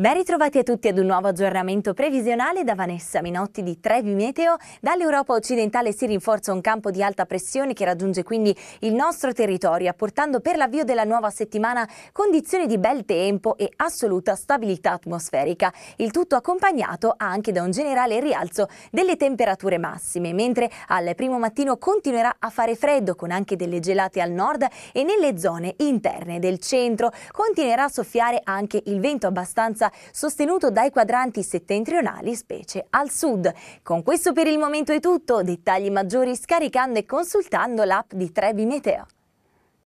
Ben ritrovati a tutti ad un nuovo aggiornamento previsionale da Vanessa Minotti di Trevi Meteo. Dall'Europa occidentale si rinforza un campo di alta pressione che raggiunge quindi il nostro territorio, apportando per l'avvio della nuova settimana condizioni di bel tempo e assoluta stabilità atmosferica. Il tutto accompagnato anche da un generale rialzo delle temperature massime, mentre al primo mattino continuerà a fare freddo con anche delle gelate al nord e nelle zone interne del centro. Continuerà a soffiare anche il vento abbastanza sostenuto dai quadranti settentrionali, specie al sud. Con questo per il momento è tutto, dettagli maggiori scaricando e consultando l'app di Trevi Meteo.